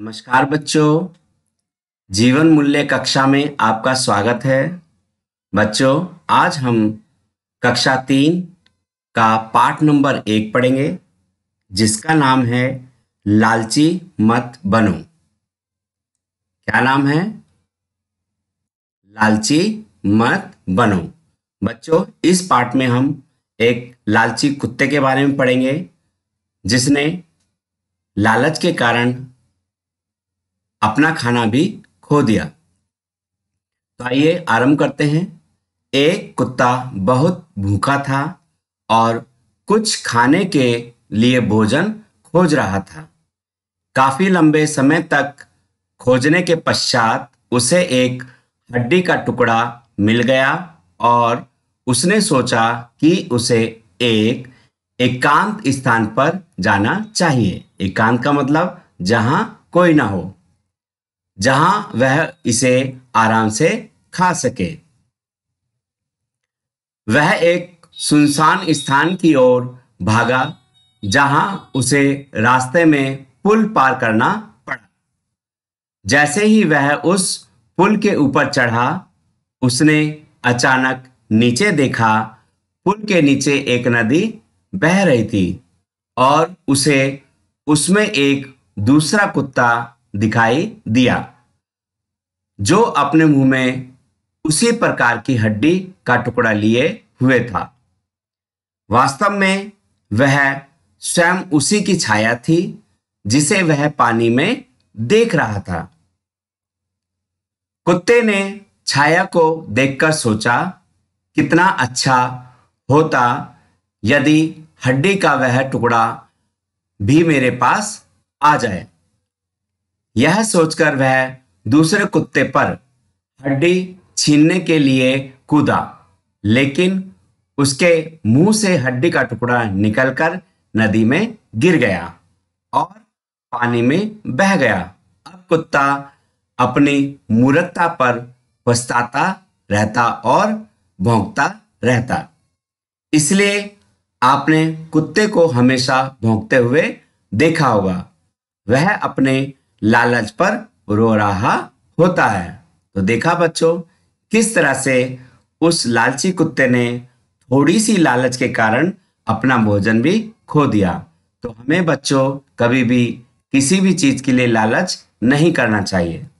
नमस्कार बच्चों जीवन मूल्य कक्षा में आपका स्वागत है बच्चों आज हम कक्षा तीन का पाठ नंबर एक पढ़ेंगे जिसका नाम है लालची मत बनो क्या नाम है लालची मत बनो बच्चों इस पाठ में हम एक लालची कुत्ते के बारे में पढ़ेंगे जिसने लालच के कारण अपना खाना भी खो दिया तो आइए आरंभ करते हैं एक कुत्ता बहुत भूखा था और कुछ खाने के लिए भोजन खोज रहा था काफी लंबे समय तक खोजने के पश्चात उसे एक हड्डी का टुकड़ा मिल गया और उसने सोचा कि उसे एक एकांत स्थान पर जाना चाहिए एकांत का मतलब जहां कोई ना हो जहां वह इसे आराम से खा सके वह एक सुनसान स्थान की ओर भागा जहां उसे रास्ते में पुल पार करना पड़ा जैसे ही वह उस पुल के ऊपर चढ़ा उसने अचानक नीचे देखा पुल के नीचे एक नदी बह रही थी और उसे उसमें एक दूसरा कुत्ता दिखाई दिया जो अपने मुंह में उसी प्रकार की हड्डी का टुकड़ा लिए हुए था वास्तव में वह स्वयं उसी की छाया थी जिसे वह पानी में देख रहा था कुत्ते ने छाया को देखकर सोचा कितना अच्छा होता यदि हड्डी का वह टुकड़ा भी मेरे पास आ जाए यह सोचकर वह दूसरे कुत्ते पर हड्डी छीनने के लिए कूदा लेकिन उसके मुंह से हड्डी का टुकड़ा निकलकर नदी में गिर गया और पानी में बह गया अब कुत्ता अपनी मूर्खता पर पछताता रहता और भोंकता रहता इसलिए आपने कुत्ते को हमेशा भोंकते हुए देखा होगा वह अपने लालच पर रो रहा होता है तो देखा बच्चों किस तरह से उस लालची कुत्ते ने थोड़ी सी लालच के कारण अपना भोजन भी खो दिया तो हमें बच्चों कभी भी किसी भी चीज़ के लिए लालच नहीं करना चाहिए